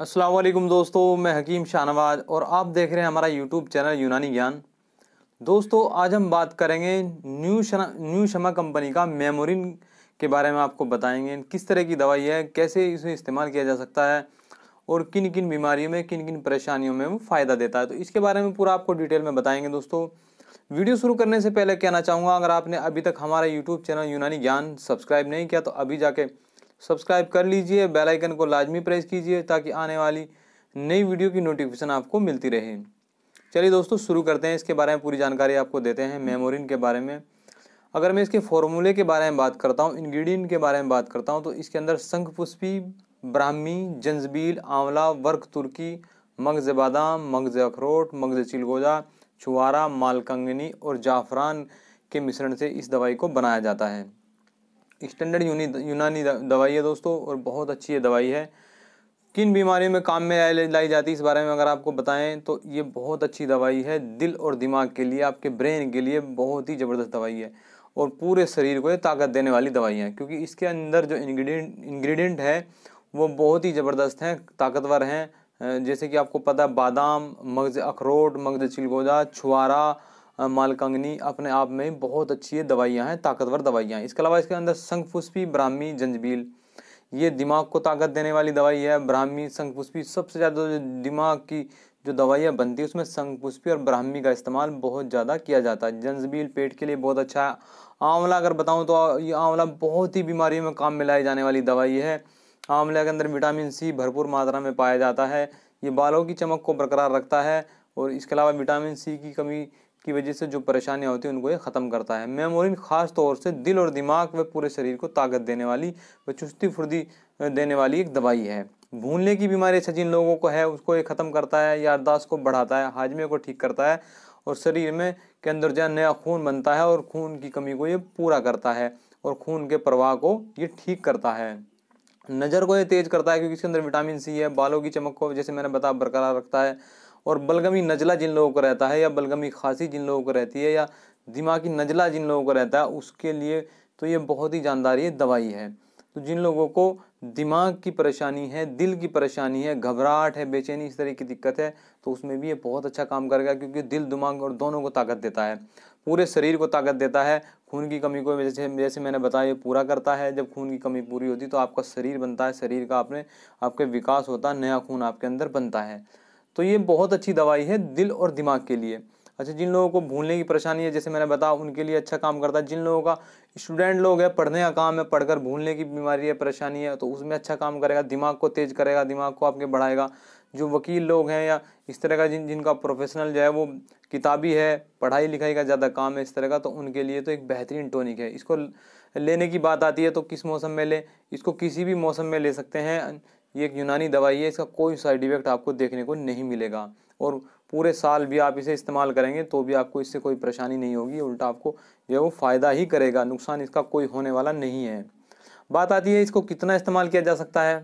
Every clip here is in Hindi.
असलम दोस्तों मैं हकीम शाहनवाज और आप देख रहे हैं हमारा यूट्यूब चैनल यूनानी ज्ञान दोस्तों आज हम बात करेंगे न्यू शना न्यू शमा कंपनी का मेमोरिन के बारे में आपको बताएंगे किस तरह की दवाई है कैसे इसे इस्तेमाल किया जा सकता है और किन किन बीमारियों में किन किन परेशानियों में वो फ़ायदा देता है तो इसके बारे में पूरा आपको डिटेल में बताएंगे दोस्तों वीडियो शुरू करने से पहले कहना चाहूँगा अगर आपने अभी तक हमारा यूट्यूब चैनल यूनानी ज्ञान सब्सक्राइब नहीं किया तो अभी जाके सब्सक्राइब कर लीजिए बेल आइकन को लाजमी प्रेस कीजिए ताकि आने वाली नई वीडियो की नोटिफिकेशन आपको मिलती रहे चलिए दोस्तों शुरू करते हैं इसके बारे में पूरी जानकारी आपको देते हैं मेमोरिन के बारे में अगर मैं इसके फॉर्मूले के बारे में बात करता हूँ इन्ग्रीडियंट के बारे में बात करता हूँ तो इसके अंदर पुष्पी ब्राह्मी जंजबील आंवला वर्क तुर्की मगज बादाम मगज अखरोट मगज चिलगोजा छुआरा मालकंगनी और जाफरान के मिश्रण से इस दवाई को बनाया जाता है स्टैंडर्ड यूनि यूनानी दवाई है दोस्तों और बहुत अच्छी ये दवाई है किन बीमारियों में काम में लाई जाती है इस बारे में अगर आपको बताएं तो ये बहुत अच्छी दवाई है दिल और दिमाग के लिए आपके ब्रेन के लिए बहुत ही ज़बरदस्त दवाई है और पूरे शरीर को ये ताकत देने वाली दवाई है क्योंकि इसके अंदर जो इन्ग्रीडियंट इन्ग्रीडियंट है वो बहुत ही ज़बरदस्त हैं ताकतवर हैं जैसे कि आपको पता है बादाम मगज़ अखरोट मगज़ चिलगोजा छुआरा मालकंगनी अपने आप में बहुत अच्छी दवाइयाँ हैं ताकतवर दवाइयाँ हैं इसके अलावा इसके अंदर शंखपुष्पी ब्राह्मी जंजबील ये दिमाग को ताकत देने वाली दवाई है ब्राह्मी शंखपुष्पी सबसे ज़्यादा जो दिमाग की जो दवाइयाँ बनती है उसमें शंखपुष्पी और ब्राह्मी का इस्तेमाल बहुत ज़्यादा किया जाता है जंजबील पेट के लिए बहुत अच्छा है आंवला अगर बताऊँ तो ये आंवला बहुत ही बीमारियों में काम में लाई जाने वाली दवाई है आंवले के अंदर विटामिन सी भरपूर मात्रा में पाया जाता है ये बालों की चमक को बरकरार रखता है और इसके अलावा विटामिन सी की कमी की वजह से जो परेशानियाँ होती हैं उनको ये ख़त्म करता है मेमोरिन ख़ास तौर से दिल और दिमाग व पूरे शरीर को ताकत देने वाली व चुस्ती फुर्ती देने वाली एक दवाई है भूलने की बीमारी अच्छा जिन लोगों को है उसको ये ख़त्म करता है याददाश्त को बढ़ाता है हाजमे को ठीक करता है और शरीर में के अंदर जो नया खून बनता है और खून की कमी को ये पूरा करता है और खून के प्रवाह को ये ठीक करता है नज़र को ये तेज़ करता है क्योंकि इसके अंदर विटामिन सी है बालों की चमक को जैसे मैंने बता बरकरार रखता है और बलगमी नजला जिन लोगों को रहता है या बलगमी खांसी जिन लोगों को रहती है या दिमागी नजला जिन लोगों को रहता है उसके लिए तो ये बहुत ही जानदार ये दवाई है तो जिन लोगों को दिमाग की परेशानी है दिल की परेशानी है घबराहट है बेचैनी इस तरह की दिक्कत है तो उसमें भी ये बहुत अच्छा काम करेगा क्योंकि दिल दिमाग और दोनों को ताकत देता है पूरे शरीर को ताकत देता है खून की कमी को जैसे जैसे मैंने बताया ये पूरा करता है जब खून की कमी पूरी होती तो आपका शरीर बनता है शरीर का आपने आपके विकास होता है नया खून आपके अंदर बनता है तो ये बहुत अच्छी दवाई है दिल और दिमाग के लिए अच्छा जिन लोगों को भूलने की परेशानी है जैसे मैंने बताया उनके लिए अच्छा काम करता है जिन लोगों का स्टूडेंट लोग है पढ़ने का काम है पढ़कर भूलने की बीमारी है परेशानी है तो उसमें अच्छा काम करेगा दिमाग को तेज़ करेगा दिमाग को आपके बढ़ाएगा जो वकील लोग हैं या इस तरह का जिन जिनका प्रोफेशनल जो है वो किताबी है पढ़ाई लिखाई का ज़्यादा काम है इस तरह का तो उनके लिए तो एक बेहतरीन टॉनिक है इसको लेने की बात आती है तो किस मौसम में लें इसको किसी भी मौसम में ले सकते हैं ये एक यूनानी दवाई है इसका कोई साइड इफेक्ट आपको देखने को नहीं मिलेगा और पूरे साल भी आप इसे इस्तेमाल करेंगे तो भी आपको इससे कोई परेशानी नहीं होगी उल्टा आपको जो है वो फ़ायदा ही करेगा नुकसान इसका कोई होने वाला नहीं है बात आती है इसको कितना इस्तेमाल किया जा सकता है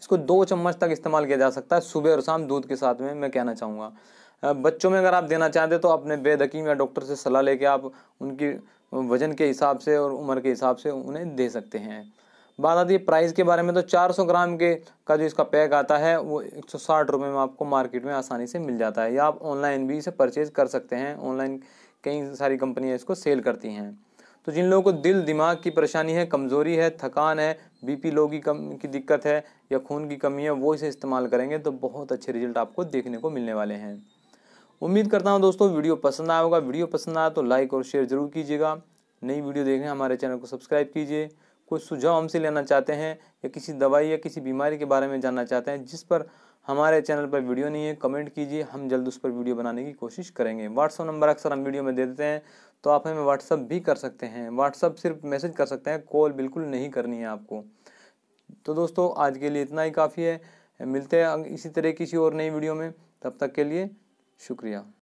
इसको दो चम्मच तक इस्तेमाल किया जा सकता है सुबह और शाम दूध के साथ में मैं कहना चाहूँगा बच्चों में अगर आप देना चाहते तो अपने बेदकीम या डॉक्टर से सलाह लेके आप उनकी वज़न के हिसाब से और उम्र के हिसाब से उन्हें दे सकते हैं बात आती है प्राइस के बारे में तो 400 ग्राम के का जो इसका पैक आता है वो एक सौ में आपको मार्केट में आसानी से मिल जाता है या आप ऑनलाइन भी इसे परचेज़ कर सकते हैं ऑनलाइन कई सारी कंपनियाँ इसको सेल करती हैं तो जिन लोगों को दिल दिमाग की परेशानी है कमज़ोरी है थकान है बीपी लो की कम की दिक्कत है या खून की कमी है वो इसे इस्तेमाल करेंगे तो बहुत अच्छे रिजल्ट आपको देखने को मिलने वाले हैं उम्मीद करता हूँ दोस्तों वीडियो पसंद आया होगा वीडियो पसंद आया तो लाइक और शेयर ज़रूर कीजिएगा नई वीडियो देखने हमारे चैनल को सब्सक्राइब कीजिए कोई सुझाव हमसे लेना चाहते हैं या किसी दवाई या किसी बीमारी के बारे में जानना चाहते हैं जिस पर हमारे चैनल पर वीडियो नहीं है कमेंट कीजिए हम जल्द उस पर वीडियो बनाने की कोशिश करेंगे व्हाट्सअप नंबर अक्सर हम वीडियो में दे देते हैं तो आप हमें व्हाट्सअप भी कर सकते हैं व्हाट्सअप सिर्फ मैसेज कर सकते हैं कॉल बिल्कुल नहीं करनी है आपको तो दोस्तों आज के लिए इतना ही काफ़ी है मिलते हैं इसी तरह किसी और नई वीडियो में तब तक के लिए शुक्रिया